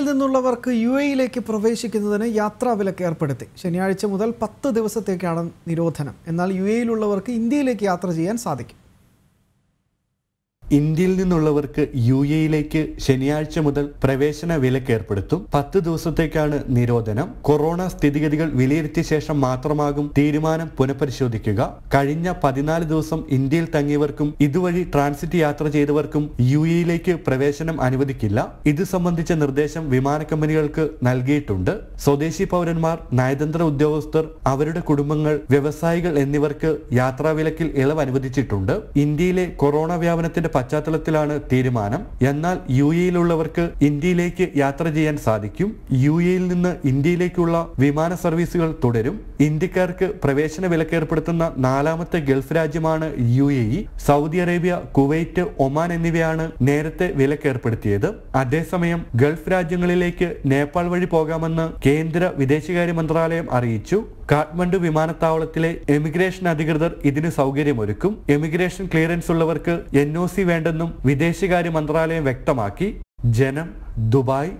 ഇന്ത്യയിൽ നിന്നുള്ളവർക്ക് യു എയിലേക്ക് പ്രവേശിക്കുന്നതിന് യാത്രാ വിലക്ക് ഏർപ്പെടുത്തി ശനിയാഴ്ച മുതൽ പത്ത് ദിവസത്തേക്കാണ് നിരോധനം എന്നാൽ യു എയിലുള്ളവർക്ക് ഇന്ത്യയിലേക്ക് യാത്ര ചെയ്യാൻ സാധിക്കും ഇന്ത്യയിൽ നിന്നുള്ളവർക്ക് യു എയിലേക്ക് ശനിയാഴ്ച മുതൽ പ്രവേശന വിലക്ക് ഏർപ്പെടുത്തും പത്ത് ദിവസത്തേക്കാണ് നിരോധനം കൊറോണ സ്ഥിതിഗതികൾ വിലയിരുത്തിയ ശേഷം മാത്രമാകും തീരുമാനം പുനഃപരിശോധിക്കുക കഴിഞ്ഞ പതിനാല് ദിവസം ഇന്ത്യയിൽ തങ്ങിയവർക്കും ഇതുവഴി ട്രാൻസിറ്റ് യാത്ര ചെയ്തവർക്കും യു എയിലേക്ക് പ്രവേശനം അനുവദിക്കില്ല ഇത് സംബന്ധിച്ച നിർദ്ദേശം വിമാന കമ്പനികൾക്ക് നൽകിയിട്ടുണ്ട് സ്വദേശി പൗരന്മാർ നയതന്ത്ര ഉദ്യോഗസ്ഥർ അവരുടെ കുടുംബങ്ങൾ വ്യവസായികൾ എന്നിവർക്ക് യാത്രാവിലക്കിൽ ഇളവ് അനുവദിച്ചിട്ടുണ്ട് ഇന്ത്യയിലെ കൊറോണ വ്യാപനത്തിന്റെ പശ്ചാത്തലത്തിലാണ് തീരുമാനം എന്നാൽ യു എയിലുള്ളവർക്ക് ഇന്ത്യയിലേക്ക് യാത്ര ചെയ്യാൻ സാധിക്കും യു എയിൽ നിന്ന് ഇന്ത്യയിലേക്കുള്ള വിമാന സർവീസുകൾ തുടരും ഇന്ത്യക്കാർക്ക് പ്രവേശന വിലക്ക് ഏർപ്പെടുത്തുന്ന നാലാമത്തെ ഗൾഫ് രാജ്യമാണ് U A E Saudi Arabia Kuwait Oman എന്നിവയാണ് നേരത്തെ വിലക്ക് ഏർപ്പെടുത്തിയത് അതേസമയം ഗൾഫ് രാജ്യങ്ങളിലേക്ക് നേപ്പാൾ വഴി പോകാമെന്ന് കേന്ദ്ര വിദേശകാര്യ മന്ത്രാലയം അറിയിച്ചു കാഠ്മണ്ഡു വിമാനത്താവളത്തിലെ എമിഗ്രേഷൻ അധികൃതർ ഇതിന് സൗകര്യമൊരുക്കും എമിഗ്രേഷൻ ക്ലിയറൻസ് ഉള്ളവർക്ക് എൻ വേണ്ടെന്നും വിദേശകാര്യ മന്ത്രാലയം വ്യക്തമാക്കി ജനം ദുബായ്